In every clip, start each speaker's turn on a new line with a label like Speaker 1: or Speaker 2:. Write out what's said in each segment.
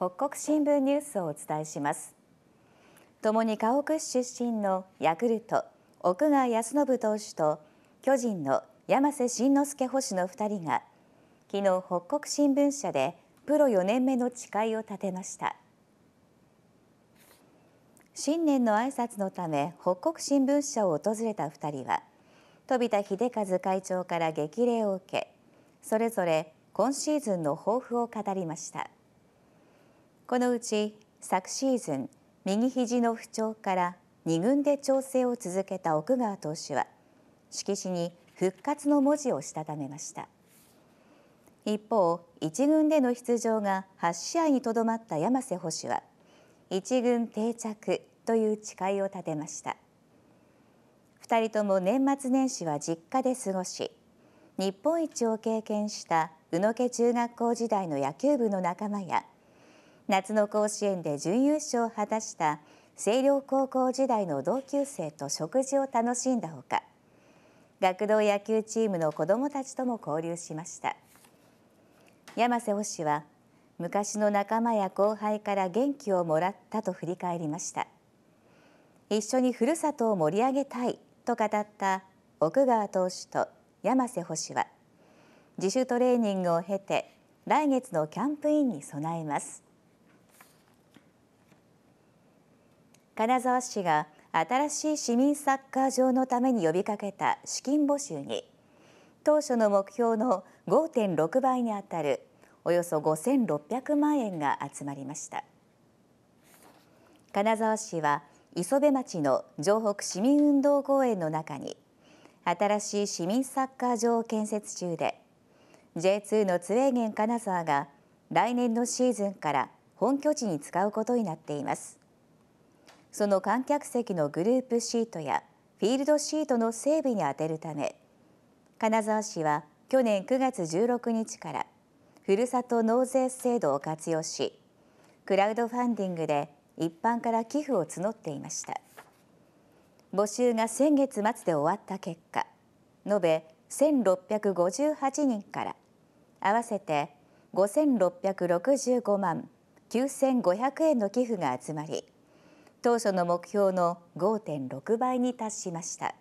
Speaker 1: 北国新聞ニュースをお伝えします共に河北出身のヤクルト奥川康信投手と巨人の山瀬慎之介捕手の2人が昨日北国新聞社でプロ4年目の誓いを立てました新年の挨拶のため北国新聞社を訪れた2人は飛田秀和会長から激励を受けそれぞれ今シーズンの抱負を語りました。このうち昨シーズン右肘の不調から2軍で調整を続けた奥川投手は色紙に復活の文字をしたためました一方1軍での出場が8試合にとどまった山瀬捕手は1軍定着という誓いを立てました2人とも年末年始は実家で過ごし日本一を経験した宇野家中学校時代の野球部の仲間や夏の甲子園で準優勝を果たした星稜高校時代の同級生と食事を楽しんだほか学童野球チームの子どもたちとも交流しました山瀬星は昔の仲間や後輩から元気をもらったと振り返りました一緒にふるさとを盛り上げたいと語った奥川投手と山瀬星は自主トレーニングを経て来月のキャンプインに備えます金沢市が新しい市民サッカー場のために呼びかけた資金募集に当初の目標の5.6倍にあたるおよそ5600万円が集まりました金沢市は磯部町の城北市民運動公園の中に新しい市民サッカー場を建設中で J2 のツウェーゲン金沢が来年のシーズンから本拠地に使うことになっていますその観客席のグループシートやフィールドシートの整備に充てるため金沢市は去年9月16日からふるさと納税制度を活用しクラウドファンディングで一般から寄付を募っていました募集が先月末で終わった結果延べ1658人から合わせて5665万9500円の寄付が集まり当初の目標の5.6倍に達しました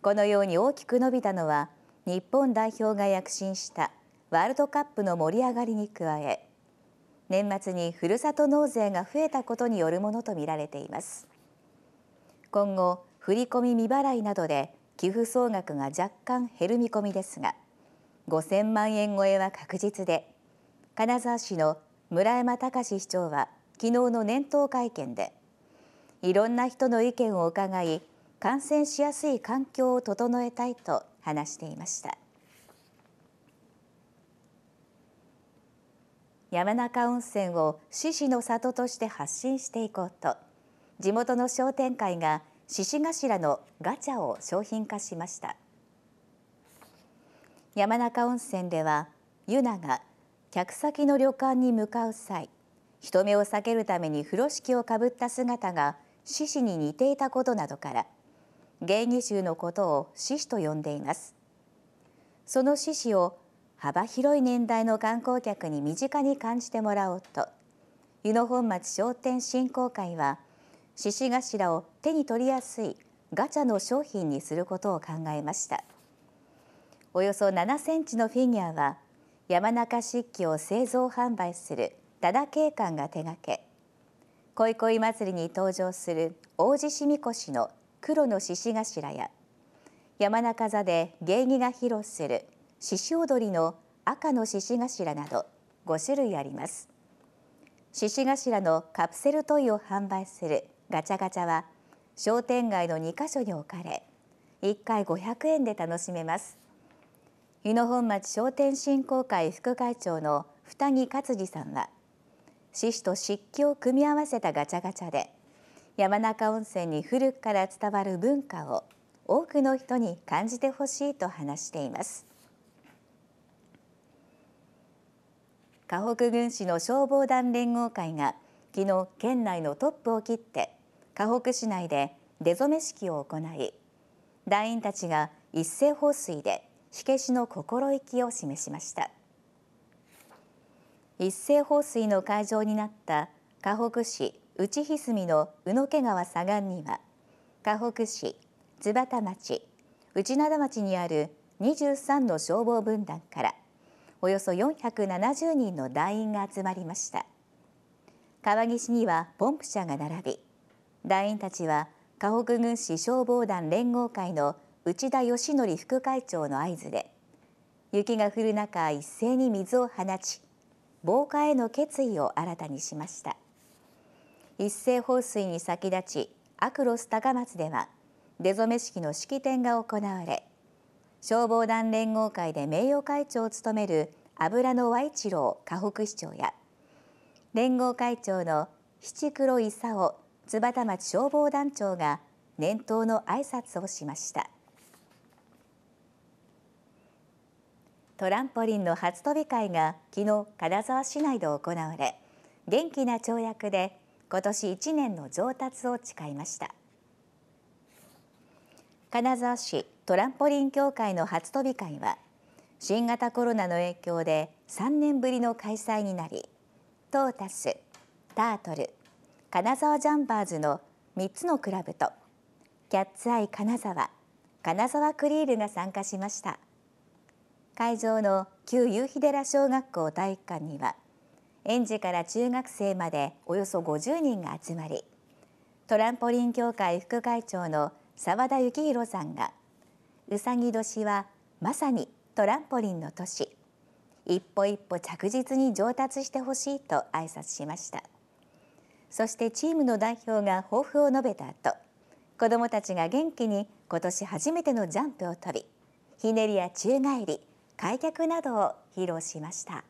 Speaker 1: このように大きく伸びたのは日本代表が躍進したワールドカップの盛り上がりに加え年末にふるさと納税が増えたことによるものとみられています今後振込未払いなどで寄付総額が若干減る見込みですが5000万円超えは確実で金沢市の村山隆市長は昨日の年頭会見でいろんな人の意見を伺い感染しやすい環境を整えたいと話していました山中温泉を獅子の里として発信していこうと地元の商店会が獅子頭のガチャを商品化しました山中温泉ではユナが客先の旅館に向かう際人目を避けるために風呂敷をかぶった姿が獅子に似ていたことなどから芸妓衆のことを獅子と呼んでいますその獅子を幅広い年代の観光客に身近に感じてもらおうと湯野本町商店振興会は獅子頭を手に取りやすいガチャの商品にすることを考えましたおよそ7センチのフィギュアは山中漆器を製造販売する多田慶官が手掛け恋恋祭りに登場する王子しみこしの黒の獅子頭や山中座で芸妓が披露する獅子踊りの赤の獅子頭など5種類あります獅子頭のカプセルトイを販売するガチャガチャは商店街の2カ所に置かれ1回500円で楽しめます湯野本町商店振興会副会長の二木勝次さんは「獅子と漆器を組み合わせたガチャガチャで山中温泉に古くから伝わる文化を多くの人に感じてほしいと話しています河北郡市の消防団連合会が昨日県内のトップを切って河北市内で出初め式を行い団員たちが一斉放水で火消しの心意気を示しました。一斉放水の会場になった河北市内ひすみの宇野家川左岸には河北市津幡町内灘町にある23の消防分団からおよそ470人の団員が集まりました川岸にはポンプ車が並び団員たちは河北軍市消防団連合会の内田義則副会長の合図で雪が降る中一斉に水を放ち防火への決意を新たにしました一斉放水に先立ちアクロス高松では出初め式の式典が行われ消防団連合会で名誉会長を務める油の和一郎河北市長や連合会長の七黒功津幡町消防団長が年頭の挨拶をしました。トランポリンの初飛び会が昨日金沢市内で行われ元気な跳躍で今年1年の上達を誓いました金沢市トランポリン協会の初飛び会は新型コロナの影響で3年ぶりの開催になりトータスタートル金沢ジャンバーズの3つのクラブとキャッツアイ金沢金沢クリールが参加しました。会場の旧夕日寺小学校体育館には園児から中学生までおよそ50人が集まりトランポリン協会副会長の澤田幸宏さんがうさぎ年はまさにトランポリンの年一歩一歩着実に上達してほしいと挨拶しましたそしてチームの代表が抱負を述べた後子どもたちが元気に今年初めてのジャンプを飛びひねりや宙返り開脚などを披露しました。